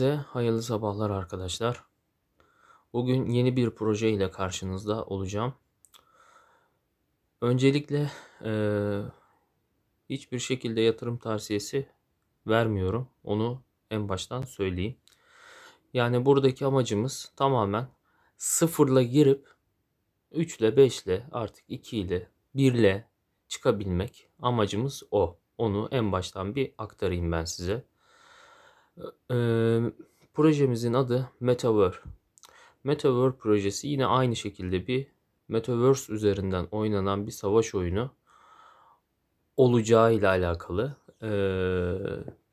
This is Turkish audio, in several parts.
Size hayırlı sabahlar arkadaşlar. Bugün yeni bir proje ile karşınızda olacağım. Öncelikle e, hiçbir şekilde yatırım tavsiyesi vermiyorum. Onu en baştan söyleyeyim. Yani buradaki amacımız tamamen sıfırla girip 3 ile 5 ile artık 2 ile 1 ile çıkabilmek. Amacımız o. Onu en baştan bir aktarayım ben size. E, projemizin adı Metaverse. Metaverse projesi yine aynı şekilde bir Metaverse üzerinden oynanan bir savaş oyunu olacağı ile alakalı e,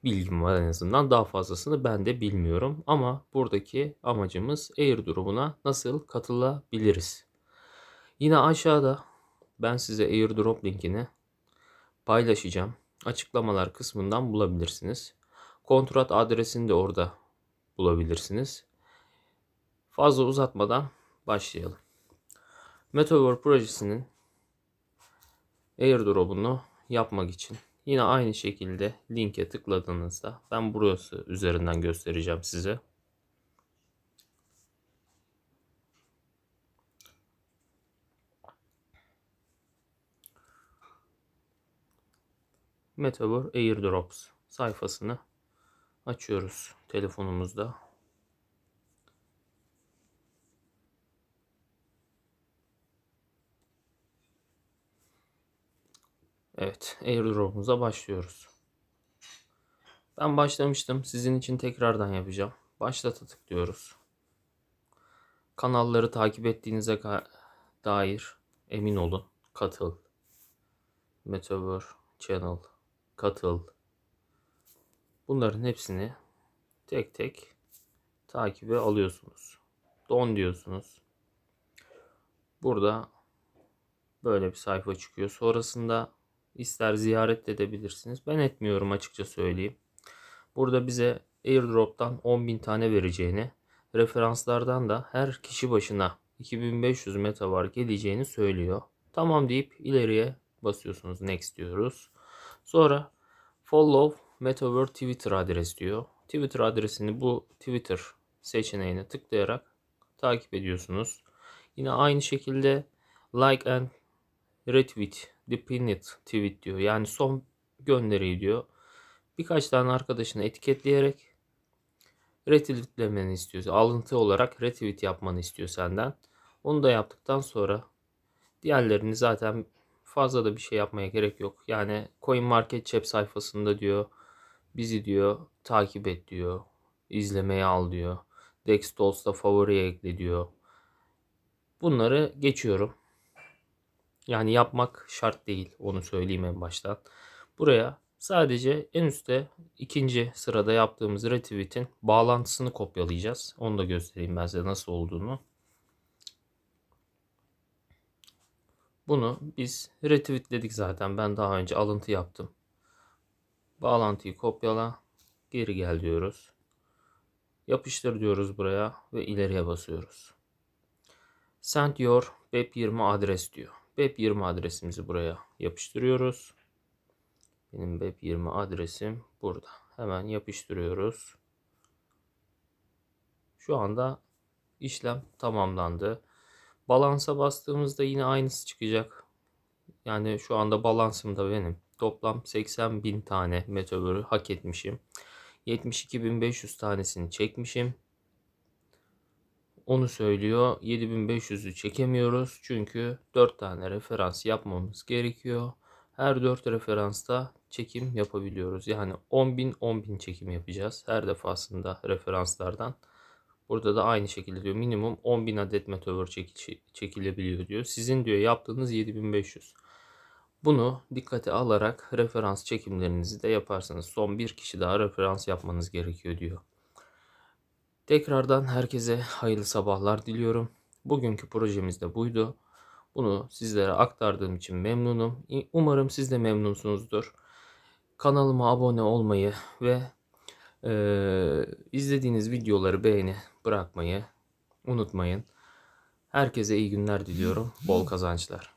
bilgim var en azından. Daha fazlasını ben de bilmiyorum ama buradaki amacımız airdrop'una nasıl katılabiliriz. Yine aşağıda ben size airdrop linkini paylaşacağım. Açıklamalar kısmından bulabilirsiniz. Kontrat adresini de orada bulabilirsiniz. Fazla uzatmadan başlayalım. Metaverse projesinin airdrop'unu yapmak için yine aynı şekilde linke tıkladığınızda ben burası üzerinden göstereceğim size. Metaverse Airdrops sayfasını açıyoruz telefonumuzda. Evet, airdrop'umuza başlıyoruz. Ben başlamıştım. Sizin için tekrardan yapacağım. Başlata tıklıyoruz. Kanalları takip ettiğinize dair emin olun. Katıl, Metaverse Channel, katıl, Bunların hepsini tek tek takibe alıyorsunuz. Don diyorsunuz. Burada böyle bir sayfa çıkıyor. Sonrasında ister ziyaret edebilirsiniz. Ben etmiyorum açıkça söyleyeyim. Burada bize airdrop'tan 10.000 tane vereceğini, referanslardan da her kişi başına 2500 meta var geleceğini söylüyor. Tamam deyip ileriye basıyorsunuz. Next diyoruz. Sonra follow Metaverse Twitter adres diyor. Twitter adresini bu Twitter seçeneğine tıklayarak takip ediyorsunuz. Yine aynı şekilde like and retweet, the pinned tweet diyor. Yani son gönderiyi diyor. Birkaç tane arkadaşını etiketleyerek retweetlemeni istiyor. Alıntı olarak retweet yapmanı istiyor senden. Onu da yaptıktan sonra diğerlerini zaten fazla da bir şey yapmaya gerek yok. Yani Coin Market Cap sayfasında diyor Bizi diyor takip et diyor. İzlemeye al diyor. Dex Dols'ta favoriye ekle diyor. Bunları geçiyorum. Yani yapmak şart değil. Onu söyleyeyim en baştan. Buraya sadece en üstte ikinci sırada yaptığımız retweet'in bağlantısını kopyalayacağız. Onu da göstereyim ben size nasıl olduğunu. Bunu biz retweetledik zaten. Ben daha önce alıntı yaptım. Bağlantıyı kopyala. Geri gel diyoruz. Yapıştır diyoruz buraya ve ileriye basıyoruz. Send your BEP20 adres diyor. BEP20 adresimizi buraya yapıştırıyoruz. Benim BEP20 adresim burada. Hemen yapıştırıyoruz. Şu anda işlem tamamlandı. Balansa bastığımızda yine aynısı çıkacak. Yani şu anda balansım da benim. Toplam 80 bin tane meteoru hak etmişim. 72.500 tanesini çekmişim. Onu söylüyor. 7500'ü çekemiyoruz. Çünkü 4 tane referans yapmamız gerekiyor. Her 4 referansta çekim yapabiliyoruz. Yani 10.000 10.000 çekim yapacağız. Her defasında referanslardan. Burada da aynı şekilde diyor minimum 10.000 adet meteor çekilebiliyor diyor. Sizin diyor yaptığınız 7500. Bunu dikkate alarak referans çekimlerinizi de yaparsınız. son bir kişi daha referans yapmanız gerekiyor diyor. Tekrardan herkese hayırlı sabahlar diliyorum. Bugünkü projemiz de buydu. Bunu sizlere aktardığım için memnunum. Umarım siz de memnunsunuzdur. Kanalıma abone olmayı ve e, izlediğiniz videoları beğeni bırakmayı unutmayın. Herkese iyi günler diliyorum. Bol kazançlar.